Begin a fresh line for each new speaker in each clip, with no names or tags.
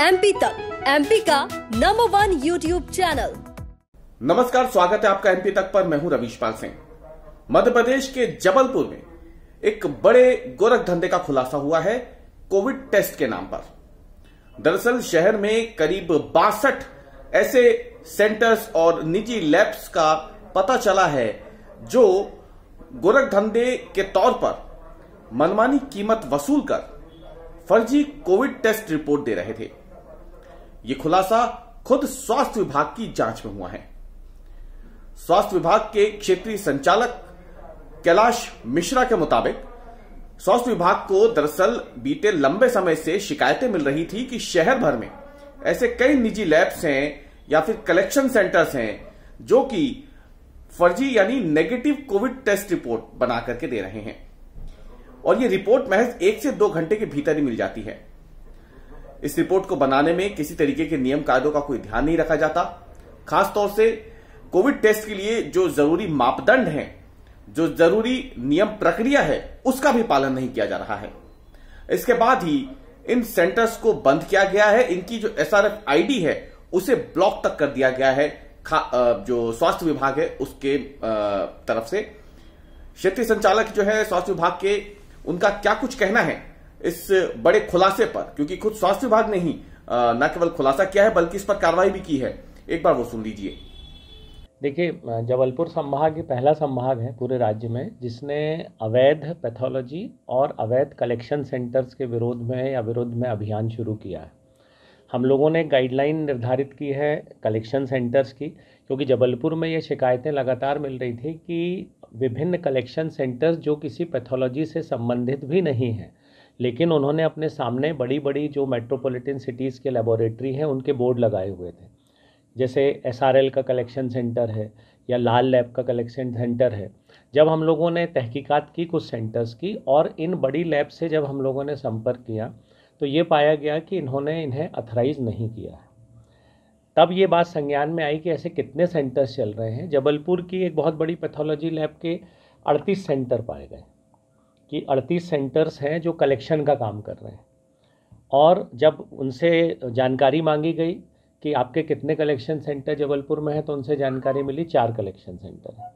MP तक MP का number one YouTube channel
नमस्कार स्वागत है आपका एमपी तक पर मैं हूं पाल सिंह मध्य प्रदेश के जबलपुर में एक बड़े गोरख धंधे का खुलासा हुआ है कोविड टेस्ट के नाम पर दरअसल शहर में करीब बासठ ऐसे सेंटर्स और निजी लैब्स का पता चला है जो गोरख धंधे के तौर पर मनमानी कीमत वसूल कर फर्जी कोविड टेस्ट रिपोर्ट दे रहे थे यह खुलासा खुद स्वास्थ्य विभाग की जांच में हुआ है स्वास्थ्य विभाग के क्षेत्रीय संचालक कैलाश मिश्रा के मुताबिक स्वास्थ्य विभाग को दरअसल बीते लंबे समय से शिकायतें मिल रही थी कि शहर भर में ऐसे कई निजी लैब्स हैं या फिर कलेक्शन सेंटर्स हैं जो कि फर्जी यानी नेगेटिव कोविड टेस्ट रिपोर्ट बना करके दे रहे हैं और ये रिपोर्ट महज एक से दो घंटे के भीतर ही मिल जाती है इस रिपोर्ट को बनाने में किसी तरीके के नियम कायदों का कोई ध्यान नहीं रखा जाता खासतौर से कोविड टेस्ट के लिए जो जरूरी मापदंड है जो जरूरी नियम प्रक्रिया है उसका भी पालन नहीं किया जा रहा है इसके बाद ही इन सेंटर्स को बंद किया गया है इनकी जो एस आईडी है उसे ब्लॉक तक कर दिया गया है जो स्वास्थ्य विभाग है उसके तरफ से क्षेत्रीय संचालक जो है स्वास्थ्य विभाग के उनका क्या कुछ कहना है इस बड़े खुलासे पर क्योंकि खुद स्वास्थ्य विभाग ने ही न केवल खुलासा किया है बल्कि इस पर कार्रवाई भी की है एक बार वो सुन लीजिए देखिए
जबलपुर संभाग ये पहला संभाग है पूरे राज्य में जिसने अवैध पैथोलॉजी और अवैध कलेक्शन सेंटर्स के विरोध में या विरोध में अभियान शुरू किया है हम लोगों ने गाइडलाइन निर्धारित की है कलेक्शन सेंटर्स की क्योंकि जबलपुर में ये शिकायतें लगातार मिल रही थी कि विभिन्न कलेक्शन सेंटर्स जो किसी पैथोलॉजी से संबंधित भी नहीं हैं लेकिन उन्होंने अपने सामने बड़ी बड़ी जो मेट्रोपॉलिटन सिटीज़ के लेबोरेटरी हैं उनके बोर्ड लगाए हुए थे जैसे एस का कलेक्शन सेंटर है या लाल लैब का कलेक्शन सेंटर है जब हम लोगों ने तहकीकात की कुछ सेंटर्स की और इन बड़ी लैब से जब हम लोगों ने संपर्क किया तो ये पाया गया कि इन्होंने इन्हें अथराइज़ नहीं किया है तब ये बात संज्ञान में आई कि ऐसे कितने सेंटर्स चल रहे हैं जबलपुर की एक बहुत बड़ी पैथोलॉजी लैब के अड़तीस सेंटर पाए गए कि 38 सेंटर्स हैं जो कलेक्शन का काम कर रहे हैं और जब उनसे जानकारी मांगी गई कि आपके कितने कलेक्शन सेंटर जबलपुर में हैं तो उनसे जानकारी मिली चार कलेक्शन सेंटर हैं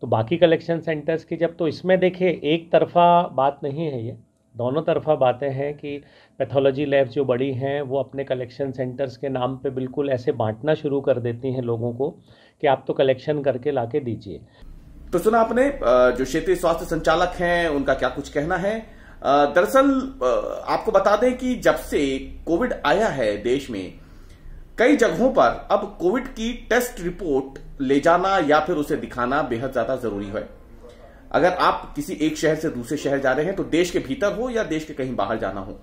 तो बाकी कलेक्शन सेंटर्स की जब तो इसमें देखिए एक तरफा बात नहीं है ये दोनों तरफा बातें हैं कि पैथोलॉजी लैब्स जो बड़ी हैं वो अपने कलेक्शन सेंटर्स के नाम पे बिल्कुल ऐसे बांटना शुरू कर देती हैं लोगों को कि आप तो कलेक्शन
करके ला के दीजिए तो सुना आपने जो क्षेत्रीय स्वास्थ्य संचालक हैं उनका क्या कुछ कहना है दरअसल आपको बता दें कि जब से कोविड आया है देश में कई जगहों पर अब कोविड की टेस्ट रिपोर्ट ले जाना या फिर उसे दिखाना बेहद ज्यादा जरूरी है अगर आप किसी एक शहर से दूसरे शहर जा रहे हैं तो देश के भीतर हो या देश के कहीं बाहर जाना हो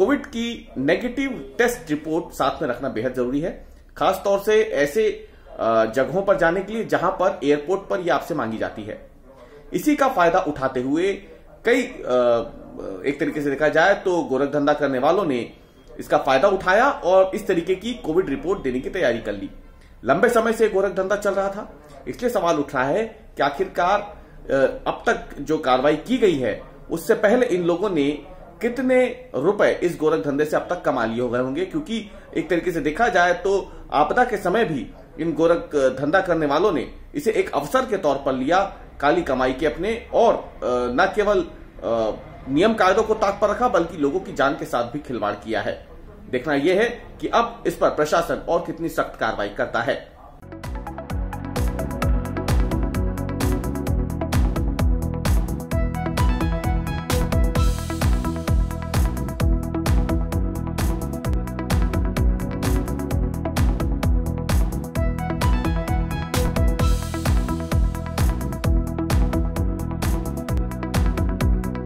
कोविड की नेगेटिव टेस्ट रिपोर्ट साथ में रखना बेहद जरूरी है खासतौर से ऐसे जगहों पर जाने के लिए जहां पर एयरपोर्ट पर यह आपसे मांगी जाती है इसी का फायदा उठाते हुए कई एक तरीके से देखा जाए तो गोरख धंधा करने वालों ने इसका फायदा उठाया और इस तरीके की कोविड रिपोर्ट देने की तैयारी कर ली लंबे समय से गोरख धंधा चल रहा था इसलिए सवाल उठ रहा है कि आखिरकार अब तक जो कार्रवाई की गई है उससे पहले इन लोगों ने कितने रुपए इस गोरख धंधे से अब तक कमा लिए हो गए होंगे क्योंकि एक तरीके से देखा जाए तो आपदा के समय भी इन गोरख धंधा करने वालों ने इसे एक अवसर के तौर पर लिया काली कमाई के अपने और न केवल नियम कायदों को ताक पर रखा बल्कि लोगों की जान के साथ भी खिलवाड़ किया है देखना यह है कि अब इस पर प्रशासन और कितनी सख्त कार्रवाई करता है